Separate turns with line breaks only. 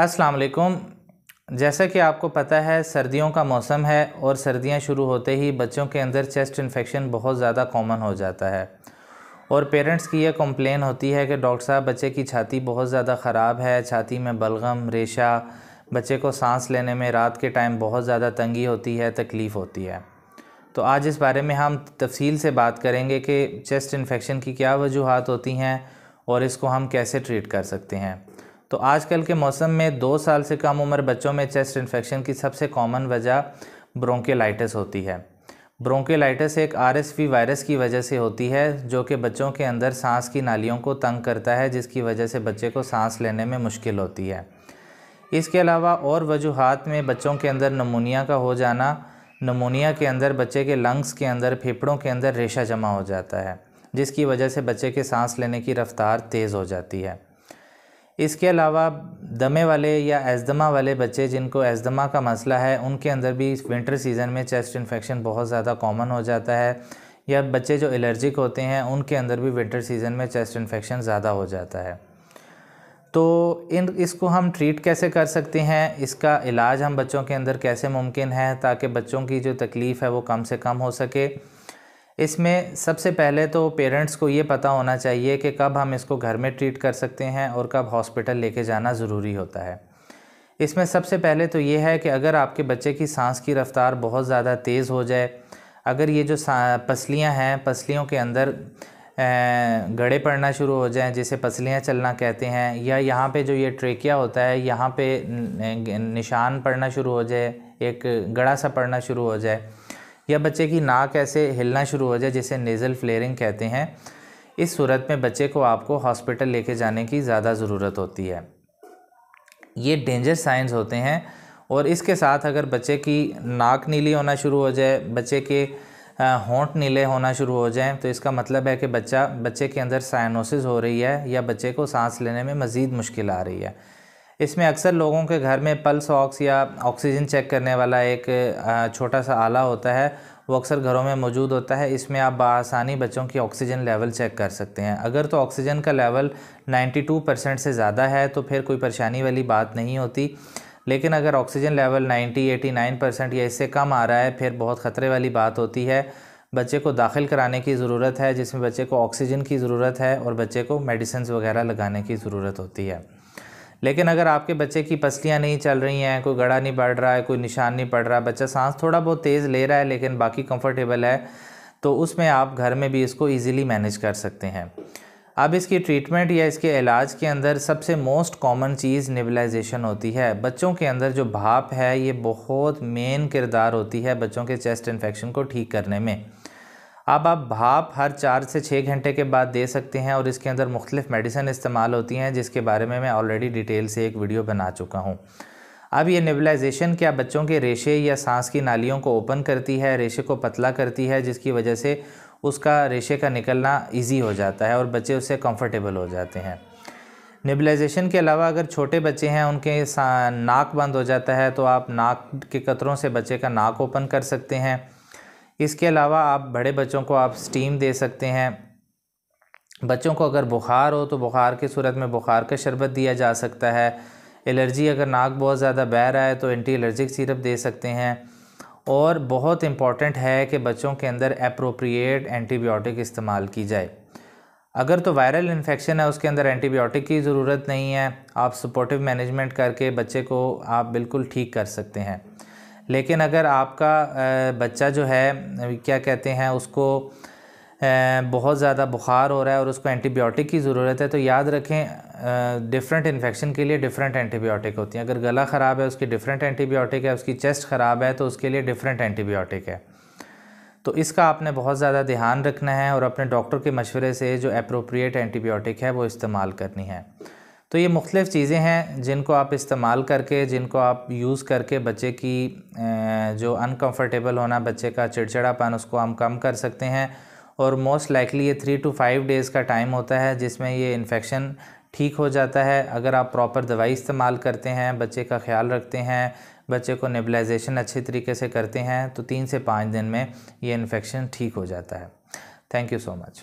अस्सलाम वालेकुम जैसा कि आपको पता है सर्दियों का मौसम है और सर्दियां शुरू होते ही बच्चों के अंदर चेस्ट इन्फेक्शन बहुत ज़्यादा कॉमन हो जाता है और पेरेंट्स की यह कंप्लेन होती है कि डॉक्टर साहब बच्चे की छाती बहुत ज़्यादा ख़राब है छाती में बलगम रेशा बच्चे को सांस लेने में रात के टाइम बहुत ज़्यादा तंगी होती है तकलीफ़ होती है तो आज इस बारे में हम तफसील से बात करेंगे कि चेस्ट इन्फेक्शन की क्या वजूहत होती हैं और इसको हम कैसे ट्रीट कर सकते हैं तो आजकल के मौसम में दो साल से कम उम्र बच्चों में चेस्ट इन्फेक्शन की सबसे कॉमन वजह ब्रोंकेलाइटिस होती है ब्रोंकेलाइटिस एक आरएसवी वायरस की वजह से होती है जो कि बच्चों के अंदर सांस की नालियों को तंग करता है जिसकी वजह से बच्चे को सांस लेने में मुश्किल होती है इसके अलावा और वजूहत में बच्चों के अंदर नमूनिया का हो जाना नमूनिया के अंदर बच्चे के लंग्स के अंदर फेफड़ों के अंदर रेशा जमा हो जाता है जिसकी वजह से बच्चे के सांस लेने की रफ़्तार तेज़ हो जाती है इसके अलावा दमे वाले या एजदमा वाले बच्चे जिनको एजदमा का मसला है उनके अंदर भी विंटर सीज़न में चेस्ट इन्फेक्शन बहुत ज़्यादा कॉमन हो जाता है या बच्चे जो एलर्जिक होते हैं उनके अंदर भी विंटर सीज़न में चेस्ट इन्फेक्शन ज़्यादा हो जाता है तो इन इसको हम ट्रीट कैसे कर सकते हैं इसका इलाज हम बच्चों के अंदर कैसे मुमकिन है ताकि बच्चों की जो तकलीफ़ है वो कम से कम हो सके इसमें सबसे पहले तो पेरेंट्स को ये पता होना चाहिए कि कब हम इसको घर में ट्रीट कर सकते हैं और कब हॉस्पिटल लेके जाना ज़रूरी होता है इसमें सबसे पहले तो ये है कि अगर आपके बच्चे की सांस की रफ़्तार बहुत ज़्यादा तेज़ हो जाए अगर ये जो पसलियाँ हैं पसलियों के अंदर गड़े पड़ना शुरू हो जाएँ जिसे पसलियाँ चलना कहते हैं या यहाँ पे जो ये ट्रेकिया होता है यहाँ पे निशान पड़ना शुरू हो जाए एक गड़ा सा पड़ना शुरू हो जाए या बच्चे की नाक ऐसे हिलना शुरू हो जाए जिसे नेज़ल फ्लेयरिंग कहते हैं इस सूरत में बच्चे को आपको हॉस्पिटल लेके जाने की ज़्यादा ज़रूरत होती है ये डेंजर साइंस होते हैं और इसके साथ अगर बच्चे की नाक नीली होना शुरू हो जाए बच्चे के होंठ नीले होना शुरू हो जाएँ तो इसका मतलब है कि बच्चा बच्चे के अंदर साइनोसिस हो रही है या बच्चे को सांस लेने में मज़ीद मुश्किल आ रही है इसमें अक्सर लोगों के घर में पल्स ऑक्स या ऑक्सीजन चेक करने वाला एक छोटा सा आला होता है वो अक्सर घरों में मौजूद होता है इसमें आप आसानी बच्चों की ऑक्सीजन लेवल चेक कर सकते हैं अगर तो ऑक्सीजन का लेवल 92 परसेंट से ज़्यादा है तो फिर कोई परेशानी वाली बात नहीं होती लेकिन अगर ऑक्सीजन लेवल 90 89 परसेंट या इससे कम आ रहा है फिर बहुत ख़तरे वाली बात होती है बच्चे को दाखिल कराने की ज़रूरत है जिसमें बच्चे को ऑक्सीजन की ज़रूरत है और बच्चे को मेडिसिन वगैरह लगाने की ज़रूरत होती है लेकिन अगर आपके बच्चे की पसलियाँ नहीं चल रही हैं कोई गड़ा नहीं पड़ रहा है कोई निशान नहीं पड़ रहा है बच्चा सांस थोड़ा बहुत तेज़ ले रहा है लेकिन बाकी कम्फर्टेबल है तो उसमें आप घर में भी इसको ईजिली मैनेज कर सकते हैं अब इसकी ट्रीटमेंट या इसके इलाज के अंदर सबसे मोस्ट कॉमन चीज़ निबलाइजेशन होती है बच्चों के अंदर जो भाप है ये बहुत मेन किरदार होती है बच्चों के चेस्ट इन्फेक्शन को ठीक करने में अब आप भाप हर चार से छः घंटे के बाद दे सकते हैं और इसके अंदर मुख्तलिफ मेडिसिन इस्तेमाल होती हैं जिसके बारे में मैं ऑलरेडी डिटेल से एक वीडियो बना चुका हूँ अब ये नेबलाइजेशन क्या बच्चों के रेशे या सांस की नालियों को ओपन करती है रेशे को पतला करती है जिसकी वजह से उसका रेशे का निकलना ईज़ी हो जाता है और बच्चे उससे कंफर्टेबल हो जाते हैं नेबलाइजेशन के अलावा अगर छोटे बच्चे हैं उनके नाक बंद हो जाता है तो आप नाक के कतरों से बच्चे का नाक ओपन कर सकते हैं इसके अलावा आप बड़े बच्चों को आप स्टीम दे सकते हैं बच्चों को अगर बुखार हो तो बुखार के सूरत में बुखार का शरबत दिया जा सकता है एलर्जी अगर नाक बहुत ज़्यादा बह रहा है तो एंटी एलर्जिक सिरप दे सकते हैं और बहुत इम्पॉर्टेंट है कि बच्चों के अंदर अप्रोप्रिएट एंटीबायोटिक इस्तेमाल की जाए अगर तो वायरल इन्फेक्शन है उसके अंदर एंटीबायोटिक की ज़रूरत नहीं है आप सपोर्टिव मैनेजमेंट करके बच्चे को आप बिल्कुल ठीक कर सकते हैं लेकिन अगर आपका बच्चा जो है क्या कहते हैं उसको बहुत ज़्यादा बुखार हो रहा है और उसको एंटीबायोटिक की ज़रूरत है तो याद रखें डिफरेंट इन्फेक्शन के लिए डिफरेंट एंटीबायोटिक होती हैं अगर गला ख़राब है उसकी डिफरेंट एंटीबायोटिक है उसकी चेस्ट ख़राब है तो उसके लिए डिफरेंट एंटीबायोटिक है तो इसका आपने बहुत ज़्यादा ध्यान रखना है और अपने डॉक्टर के मशवरे से जो अप्रोप्रिएट एंटीबायोटिक है वो इस्तेमाल करनी है तो ये मुख्तलिफ़ चीज़ें हैं जिनको आप इस्तेमाल करके जिनको आप यूज़ करके बच्चे की जो अनकम्फर्टेबल होना बच्चे का चिड़चिड़ापन उसको हम कम कर सकते हैं और मोस्ट लाइकली ये थ्री टू फाइव डेज़ का टाइम होता है जिसमें ये इन्फेक्शन ठीक हो जाता है अगर आप प्रॉपर दवाई इस्तेमाल करते हैं बच्चे का ख्याल रखते हैं बच्चे को नेबलाइजेशन अच्छे तरीके से करते हैं तो तीन से पाँच दिन में ये इन्फेक्शन ठीक हो जाता है थैंक यू सो मच